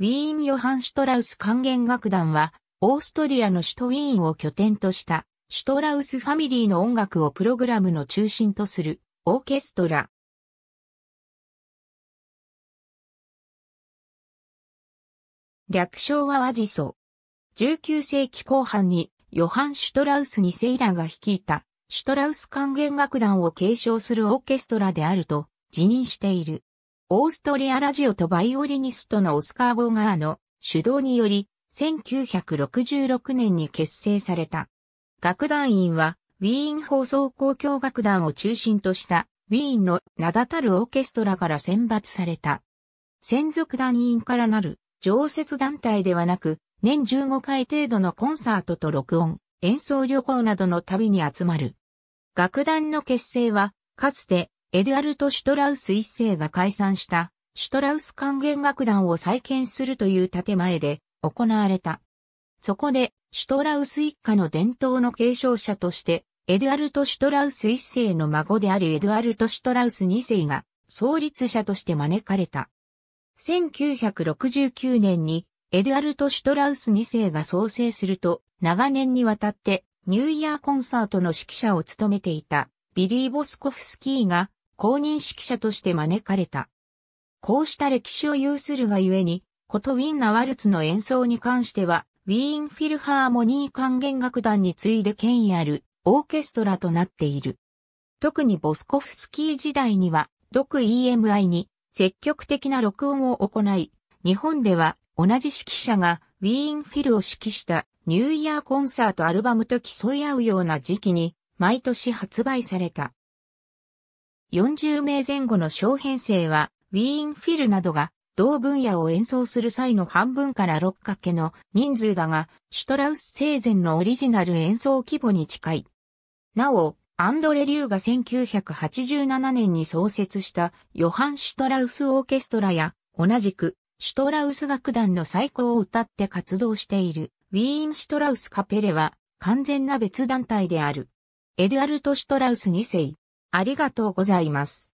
ウィーン・ヨハン・シュトラウス管弦楽団は、オーストリアの首都ウィーンを拠点とした、シュトラウスファミリーの音楽をプログラムの中心とする、オーケストラ。略称はワジソ。19世紀後半に、ヨハン・シュトラウス2世らが率いた、シュトラウス管弦楽団を継承するオーケストラであると、辞任している。オーストリアラジオとバイオリニストのオスカー・ゴーガーの主導により、1966年に結成された。楽団員は、ウィーン放送公共楽団を中心とした、ウィーンの名だたるオーケストラから選抜された。専属団員からなる、常設団体ではなく、年15回程度のコンサートと録音、演奏旅行などの旅に集まる。楽団の結成は、かつてエドアルト・シュトラウス一世が解散したシュトラウス管弦楽団を再建するという建前で行われた。そこで、シュトラウス一家の伝統の継承者として、エドアルト・シュトラウス一世の孫であるエドアルト・シュトラウス二世が創立者として招かれた。1969年にエドアルト・シュトラウス二世が創生すると、長年にわたってニューイヤーコンサートの指揮者を務めていたビリー・ボスコフスキーが公認指揮者として招かれた。こうした歴史を有するがゆえに、ことウィンナワルツの演奏に関しては、ウィーンフィルハーモニー管弦楽団に次いで権威あるオーケストラとなっている。特にボスコフスキー時代には、独 EMI に積極的な録音を行い、日本では同じ指揮者がウィーンフィルを指揮したニューイヤーコンサートアルバムと競い合うような時期に毎年発売された。40名前後の小編成は、ウィーンフィルなどが同分野を演奏する際の半分から6掛けの人数だが、シュトラウス生前のオリジナル演奏規模に近い。なお、アンドレ・リューが1987年に創設したヨハン・シュトラウスオーケストラや、同じくシュトラウス楽団の最高を歌って活動しているウィーン・シュトラウス・カペレは完全な別団体である。エドアルト・シュトラウス2世。ありがとうございます。